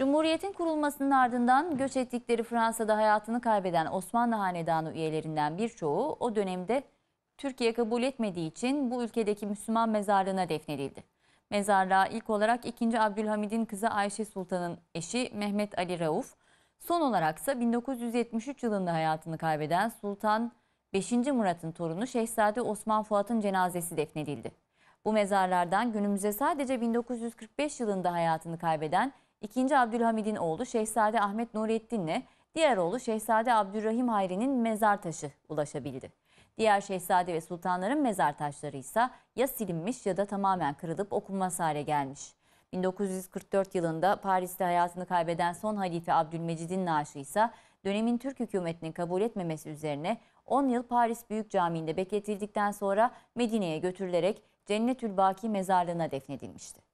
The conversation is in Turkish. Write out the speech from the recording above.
Cumhuriyetin kurulmasının ardından göç ettikleri Fransa'da hayatını kaybeden Osmanlı Hanedanı üyelerinden birçoğu o dönemde Türkiye kabul etmediği için bu ülkedeki Müslüman mezarlığına defnedildi. Mezarlığa ilk olarak 2. Abdülhamid'in kızı Ayşe Sultan'ın eşi Mehmet Ali Rauf, son olaraksa 1973 yılında hayatını kaybeden Sultan 5. Murat'ın torunu Şehzade Osman Fuat'ın cenazesi defnedildi. Bu mezarlardan günümüze sadece 1945 yılında hayatını kaybeden 2. Abdülhamid'in oğlu Şehzade Ahmet Nurettin'le diğer oğlu Şehzade Abdurrahim Hayri'nin mezar taşı ulaşabildi. Diğer şehzade ve sultanların mezar taşları ise ya silinmiş ya da tamamen kırılıp okunmaz hale gelmiş. 1944 yılında Paris'te hayatını kaybeden son halife Abdülmecid'in naaşı ise dönemin Türk hükümetinin kabul etmemesi üzerine 10 yıl Paris Büyük Camii'nde bekletildikten sonra Medine'ye götürülerek Cennetül Baki mezarlığına defnedilmişti.